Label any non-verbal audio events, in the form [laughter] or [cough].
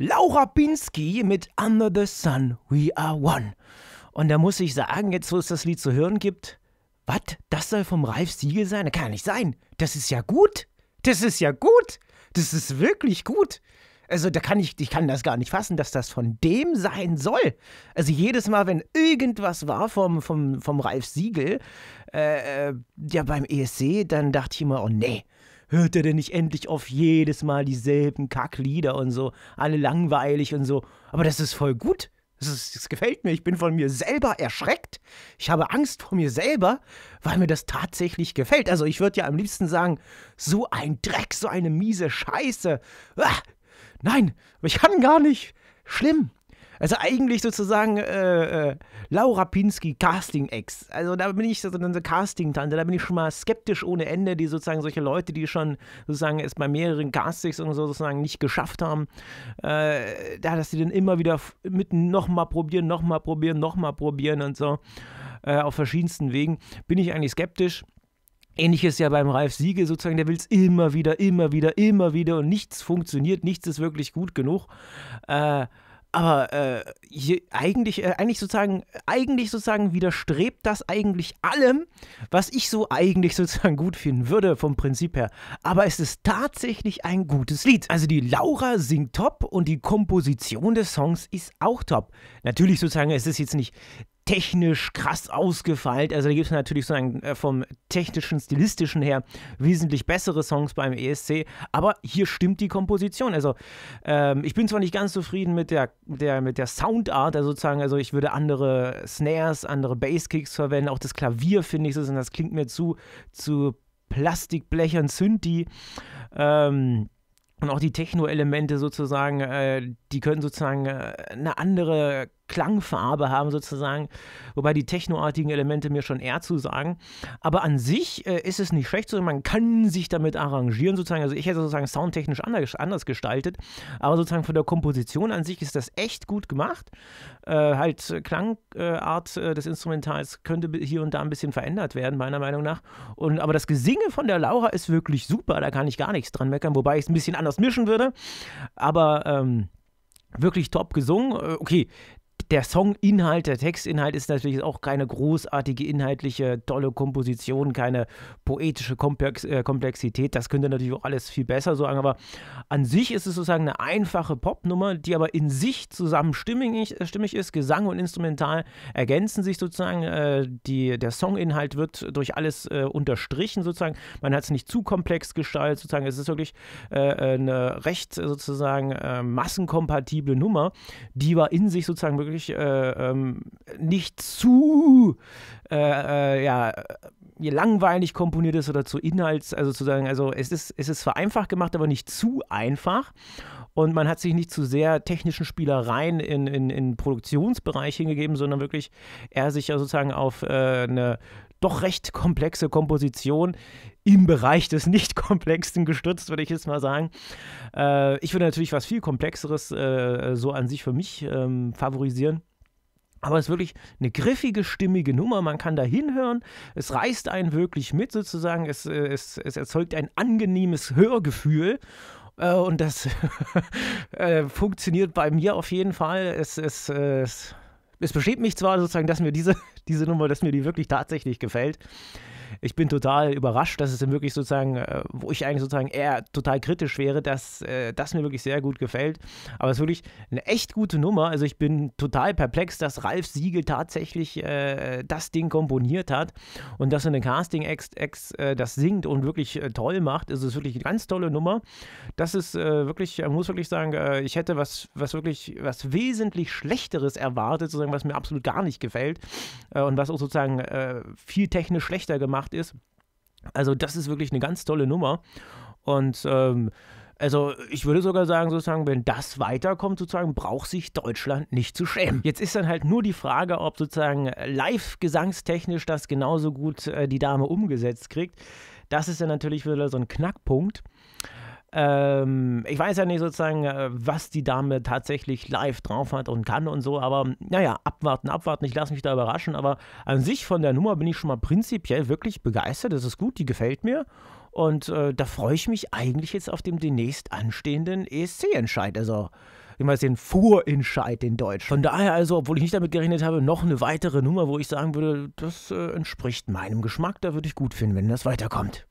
Laura Binsky mit Under the Sun We Are One. Und da muss ich sagen, jetzt wo es das Lied zu hören gibt, was? Das soll vom Ralf Siegel sein? Das kann nicht sein. Das ist ja gut. Das ist ja gut. Das ist wirklich gut. Also da kann ich, ich kann das gar nicht fassen, dass das von dem sein soll. Also jedes Mal, wenn irgendwas war vom, vom, vom Ralf Siegel, äh, äh ja beim ESC, dann dachte ich immer, oh nee, hört er denn nicht endlich auf jedes Mal dieselben Kacklieder und so, alle langweilig und so. Aber das ist voll gut. Das, ist, das, gefällt mir. Ich bin von mir selber erschreckt. Ich habe Angst vor mir selber, weil mir das tatsächlich gefällt. Also ich würde ja am liebsten sagen, so ein Dreck, so eine miese Scheiße. Ah, nein, ich kann gar nicht. Schlimm. Also eigentlich sozusagen äh, äh, Laura Pinsky Casting-Ex. Also da bin ich so eine Casting-Tante, da bin ich schon mal skeptisch ohne Ende, die sozusagen solche Leute, die schon sozusagen es bei mehreren Castings und so sozusagen nicht geschafft haben, äh, da, dass sie dann immer wieder mitten nochmal probieren, nochmal probieren, nochmal probieren und so äh, auf verschiedensten Wegen, bin ich eigentlich skeptisch. Ähnliches ja beim Ralf Siegel sozusagen, der will es immer wieder, immer wieder, immer wieder und nichts funktioniert, nichts ist wirklich gut genug. Äh, aber äh, hier eigentlich, äh, eigentlich, sozusagen, eigentlich sozusagen widerstrebt das eigentlich allem, was ich so eigentlich [laughs] sozusagen gut finden würde vom Prinzip her. Aber es ist tatsächlich ein gutes Lied. Also die Laura singt top und die Komposition des Songs ist auch top. Natürlich sozusagen, es ist jetzt nicht technisch krass ausgefeilt. Also da gibt es natürlich so ein, äh, vom technischen, stilistischen her wesentlich bessere Songs beim ESC, aber hier stimmt die Komposition. Also ähm, ich bin zwar nicht ganz zufrieden mit der, der, mit der Soundart, also sozusagen, also ich würde andere Snares, andere Basskicks verwenden, auch das Klavier finde ich so, das klingt mir zu, zu Plastikblechern, Synthi. Ähm, und auch die Techno-Elemente sozusagen, äh, die können sozusagen äh, eine andere Klangfarbe haben sozusagen, wobei die technoartigen Elemente mir schon eher zu sagen. Aber an sich äh, ist es nicht schlecht, sondern man kann sich damit arrangieren sozusagen. Also ich hätte sozusagen soundtechnisch anders, anders gestaltet, aber sozusagen von der Komposition an sich ist das echt gut gemacht. Äh, halt äh, Klangart äh, äh, des Instrumentals könnte hier und da ein bisschen verändert werden, meiner Meinung nach. Und, aber das Gesinge von der Laura ist wirklich super, da kann ich gar nichts dran meckern, wobei ich es ein bisschen anders mischen würde. Aber ähm, wirklich top gesungen. Äh, okay, der Songinhalt, der Textinhalt ist natürlich auch keine großartige inhaltliche, tolle Komposition, keine poetische Komplex, äh, Komplexität. Das könnte natürlich auch alles viel besser sagen, aber an sich ist es sozusagen eine einfache Popnummer, die aber in sich zusammen stimmig, äh, stimmig ist. Gesang und Instrumental ergänzen sich sozusagen. Äh, die, der Songinhalt wird durch alles äh, unterstrichen sozusagen. Man hat es nicht zu komplex gestaltet sozusagen. Es ist wirklich äh, eine recht sozusagen massenkompatible Nummer, die war in sich sozusagen wirklich wirklich äh, ähm, nicht zu äh, äh, ja, äh, langweilig komponiert ist oder zu Inhalts, also zu sagen, also es ist, es ist vereinfacht gemacht, aber nicht zu einfach. Und man hat sich nicht zu sehr technischen Spielereien in, in, in Produktionsbereich hingegeben, sondern wirklich eher sich ja sozusagen auf äh, eine doch recht komplexe Komposition im Bereich des Nicht-Komplexen gestützt, würde ich jetzt mal sagen. Äh, ich würde natürlich was viel Komplexeres äh, so an sich für mich ähm, favorisieren. Aber es ist wirklich eine griffige, stimmige Nummer. Man kann da hinhören. Es reißt einen wirklich mit, sozusagen. Es, äh, es, es erzeugt ein angenehmes Hörgefühl. Äh, und das [laughs] äh, funktioniert bei mir auf jeden Fall. Es, ist es beschämt mich zwar sozusagen, dass mir diese, [laughs] diese Nummer, dass mir die wirklich tatsächlich gefällt, ich bin total überrascht, dass es dann wirklich sozusagen, äh, wo ich eigentlich sozusagen eher total kritisch wäre, dass äh, das mir wirklich sehr gut gefällt. Aber es ist wirklich eine echt gute Nummer. Also ich bin total perplex, dass Ralf Siegel tatsächlich äh, das Ding komponiert hat und dass er eine Casting-Ex äh, das singt und wirklich äh, toll macht. Also es ist wirklich eine ganz tolle Nummer. Das ist äh, wirklich, man muss wirklich sagen, ich hätte was, was wirklich, was wesentlich Schlechteres erwartet, sozusagen, was mir absolut gar nicht gefällt und was auch sozusagen viel technisch schlechter gemacht gemacht ist. Also das ist wirklich eine ganz tolle Nummer. Und ähm, also ich würde sogar sagen, sozusagen, wenn das weiterkommt, sozusagen, braucht sich Deutschland nicht zu schämen. Jetzt ist dann halt nur die Frage, ob sozusagen äh, live gesangstechnisch das genauso gut äh, die Dame umgesetzt kriegt. Das ist dann natürlich wieder so ein Knackpunkt. Ähm, ich weiß ja nicht sozusagen, äh, was die Dame tatsächlich live drauf hat und kann und so, aber naja, abwarten, abwarten. Ich lasse mich da überraschen, aber an sich von der Nummer bin ich schon mal prinzipiell wirklich begeistert. Das ist gut, die gefällt mir. Und äh, da freue ich mich eigentlich jetzt auf den demnächst anstehenden ESC-Entscheid. Also ich immer den Vorentscheid in Deutsch. Von daher also, obwohl ich nicht damit gerechnet habe, noch eine weitere Nummer, wo ich sagen würde, das äh, entspricht meinem Geschmack, da würde ich gut finden, wenn das weiterkommt.